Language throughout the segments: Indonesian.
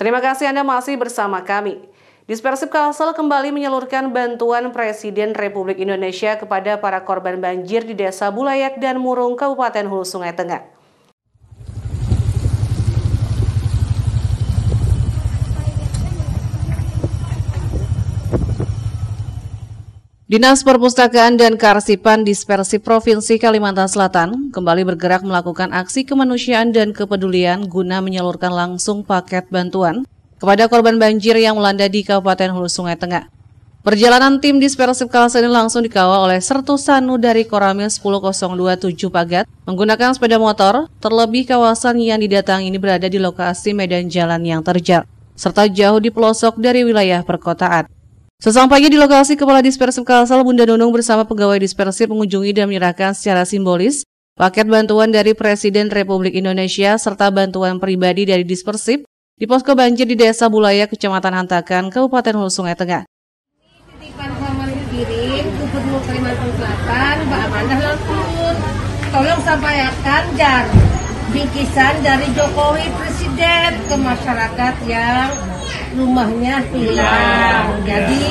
Terima kasih Anda masih bersama kami. Dispersif Kalsel kembali menyalurkan bantuan Presiden Republik Indonesia kepada para korban banjir di Desa Bulayak dan Murung, Kabupaten Hulu Sungai Tengah. Dinas Perpustakaan dan Kearsipan Dispersi Provinsi Kalimantan Selatan kembali bergerak melakukan aksi kemanusiaan dan kepedulian guna menyalurkan langsung paket bantuan kepada korban banjir yang melanda di Kabupaten Hulu Sungai Tengah. Perjalanan tim Dispersif Kalsel ini langsung dikawal oleh Sertu Sanu dari Koramil 10027 Pagat menggunakan sepeda motor, terlebih kawasan yang didatangi ini berada di lokasi medan jalan yang terjal, serta jauh di pelosok dari wilayah perkotaan. Sesaat pagi di lokasi Kepala Dispersif Kalsel Bunda Nunung bersama pegawai dispersif mengunjungi dan menyerahkan secara simbolis paket bantuan dari Presiden Republik Indonesia serta bantuan pribadi dari dispersif di posko banjir di Desa Bulaya, Kecamatan Hantakan, Kabupaten Hulu Sungai Tengah. Titipan Muhammad Kirim, Gubernur Kalimantan Selatan, Mbak Amanah Lampun, tolong sampaikan jar bingkisan dari Jokowi Presiden ke masyarakat yang rumahnya hilang. Ya. Jadi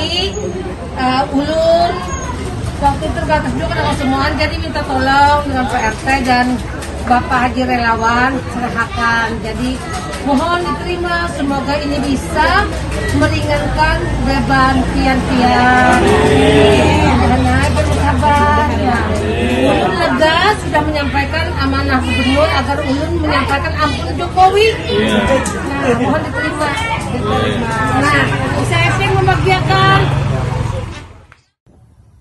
uh, eh, ulun waktu terbatas juga dengan semuaan jadi minta tolong dengan PRT dan Bapak Haji Relawan serahkan. Jadi mohon diterima semoga ini bisa meringankan beban pian-pian. Karena bersabar. Ya. Ulun lega sudah menyampaikan amanah gubernur agar ulun menyampaikan ampun Jokowi. Ya. Nah, mohon diterima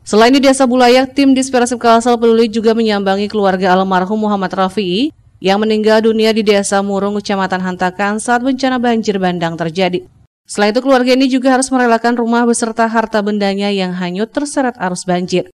Selain di Desa Bulayak, tim Dispersi Kalsel Peduli juga menyambangi keluarga almarhum Muhammad Rafi'i yang meninggal dunia di Desa Murung, Kecamatan Hantakan saat bencana banjir bandang terjadi. Selain itu, keluarga ini juga harus merelakan rumah beserta harta bendanya yang hanyut terseret arus banjir.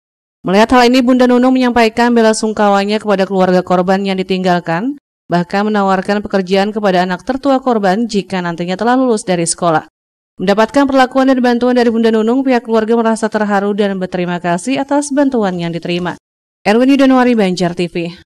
Melihat hal ini, Bunda Nunung menyampaikan bela sungkawanya kepada keluarga korban yang ditinggalkan bahkan menawarkan pekerjaan kepada anak tertua korban jika nantinya telah lulus dari sekolah. Mendapatkan perlakuan dan bantuan dari Bunda Nunung, pihak keluarga merasa terharu dan berterima kasih atas bantuan yang diterima. Erwin Yudanwari, Banjar TV